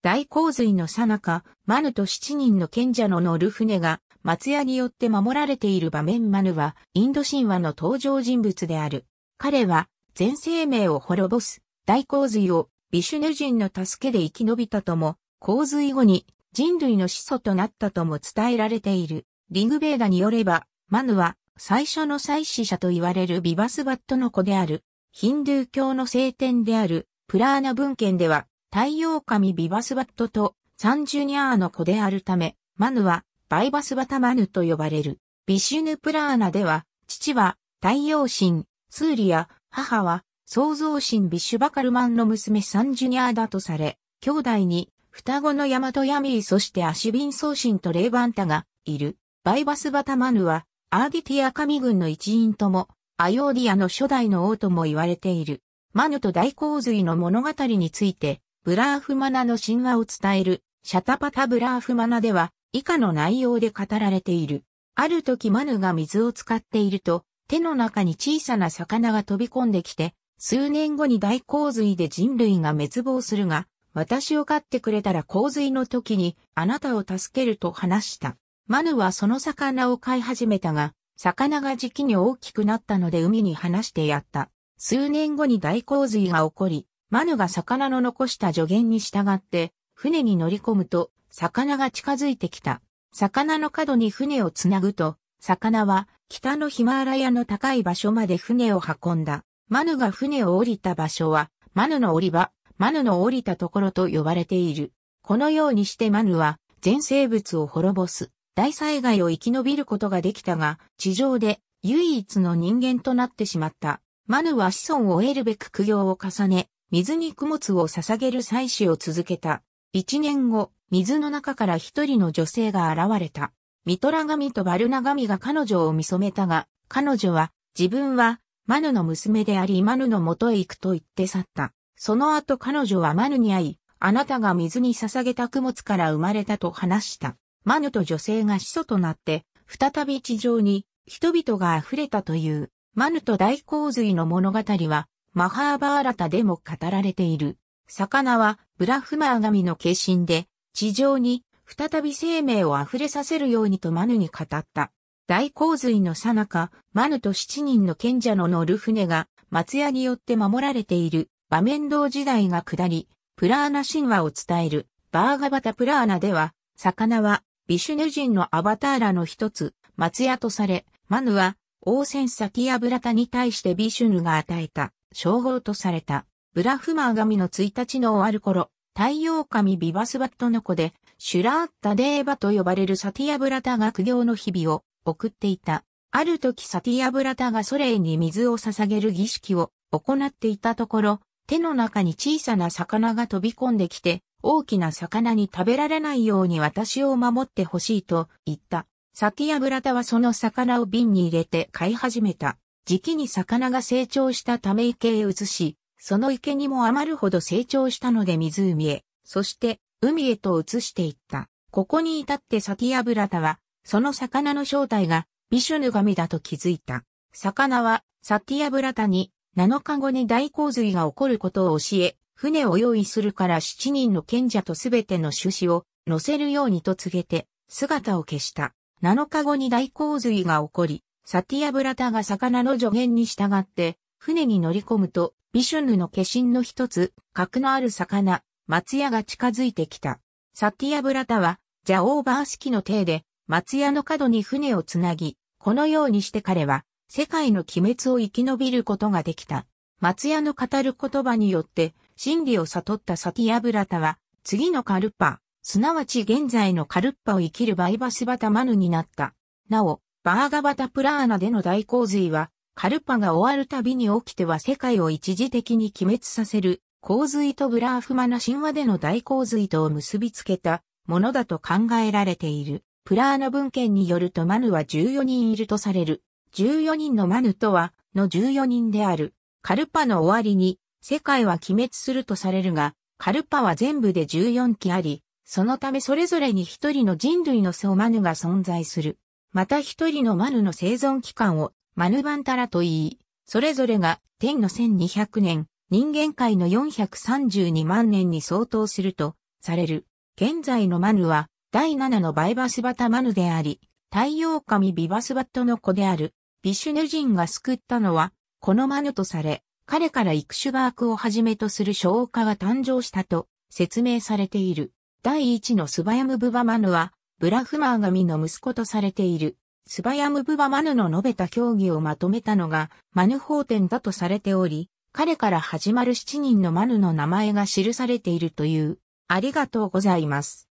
大洪水の最中、マヌと七人の賢者の乗る船が松屋によって守られている場面マヌはインド神話の登場人物である。彼は全生命を滅ぼす大洪水をビシュネ人の助けで生き延びたとも、洪水後に人類の始祖となったとも伝えられている。リグベーダによれば、マヌは最初の祭祀者と言われるビバスバットの子である。ヒンドゥー教の聖典であるプラーナ文献では太陽神ビバスバットとサンジュニアーの子であるため、マヌはバイバスバタマヌと呼ばれる。ビシュヌプラーナでは、父は太陽神、スーリア、母は創造神ビシュバカルマンの娘サンジュニアーだとされ、兄弟に双子のヤマトヤミーそしてアシュビン宗神とレイバンタがいる。バイバスバタマヌはアーディティア神軍の一員とも、アヨーディアの初代の王とも言われている。マヌと大洪水の物語について、ブラーフマナの神話を伝える、シャタパタブラーフマナでは、以下の内容で語られている。ある時マヌが水を使っていると、手の中に小さな魚が飛び込んできて、数年後に大洪水で人類が滅亡するが、私を飼ってくれたら洪水の時にあなたを助けると話した。マヌはその魚を飼い始めたが、魚が時期に大きくなったので海に放してやった。数年後に大洪水が起こり、マヌが魚の残した助言に従って、船に乗り込むと、魚が近づいてきた。魚の角に船をつなぐと、魚は北のヒマラヤの高い場所まで船を運んだ。マヌが船を降りた場所は、マヌの降り場、マヌの降りたところと呼ばれている。このようにしてマヌは、全生物を滅ぼす、大災害を生き延びることができたが、地上で唯一の人間となってしまった。マヌは子孫を得るべく苦行を重ね、水に供物を捧げる祭祀を続けた。一年後、水の中から一人の女性が現れた。ミトラ神とバルナ神が彼女を見染めたが、彼女は、自分は、マヌの娘でありマヌの元へ行くと言って去った。その後彼女はマヌに会い、あなたが水に捧げた供物から生まれたと話した。マヌと女性が始祖となって、再び地上に人々が溢れたという、マヌと大洪水の物語は、マハーバーラタでも語られている。魚はブラフマー神の化身で、地上に再び生命を溢れさせるようにとマヌに語った。大洪水の最中、マヌと七人の賢者の乗る船が、松屋によって守られている、場面道時代が下り、プラーナ神話を伝える、バーガバタプラーナでは、魚は、ビシュヌ人のアバターらの一つ、松屋とされ、マヌは、王戦先やブラタに対してビシュヌが与えた、称号とされた、ブラフマー神の1日の終わる頃、太陽神ビバスバットの子で、シュラーッタデーバと呼ばれるサティアブラタが苦行の日々を送っていた。ある時サティアブラタがソレイに水を捧げる儀式を行っていたところ、手の中に小さな魚が飛び込んできて、大きな魚に食べられないように私を守ってほしいと言った。サティアブラタはその魚を瓶に入れて飼い始めた。時期に魚が成長したため池へ移し、その池にも余るほど成長したので湖へ、そして海へと移していった。ここに至ってサティアブラタは、その魚の正体がビシュヌ神だと気づいた。魚はサティアブラタに7日後に大洪水が起こることを教え、船を用意するから7人の賢者とすべての種子を乗せるようにと告げて姿を消した。7日後に大洪水が起こり、サティアブラタが魚の助言に従って、船に乗り込むと、ビシュヌの化身の一つ、格のある魚、松屋が近づいてきた。サティアブラタは、ジャオーバー式の体で、松屋の角に船をつなぎ、このようにして彼は、世界の鬼滅を生き延びることができた。松屋の語る言葉によって、真理を悟ったサティアブラタは、次のカルッパ、すなわち現在のカルッパを生きるバイバスバタマヌになった。なお、バーガバタプラーナでの大洪水は、カルパが終わるたびに起きては世界を一時的に鬼滅させる、洪水とブラーフマナ神話での大洪水とを結びつけたものだと考えられている。プラーナ文献によるとマヌは14人いるとされる。14人のマヌとは、の14人である。カルパの終わりに、世界は鬼滅するとされるが、カルパは全部で14期あり、そのためそれぞれに一人の人類のソマヌが存在する。また一人のマヌの生存期間をマヌバンタラと言い、それぞれが天の1200年、人間界の432万年に相当するとされる。現在のマヌは第7のバイバスバタマヌであり、太陽神ビバスバットの子であるビシュヌ人が救ったのはこのマヌとされ、彼からイクシュバークをはじめとする商家が誕生したと説明されている。第一のスバヤムブバマヌは、ブラフマー神の息子とされている、スバヤムブバマヌの述べた教義をまとめたのが、マヌ法典だとされており、彼から始まる7人のマヌの名前が記されているという、ありがとうございます。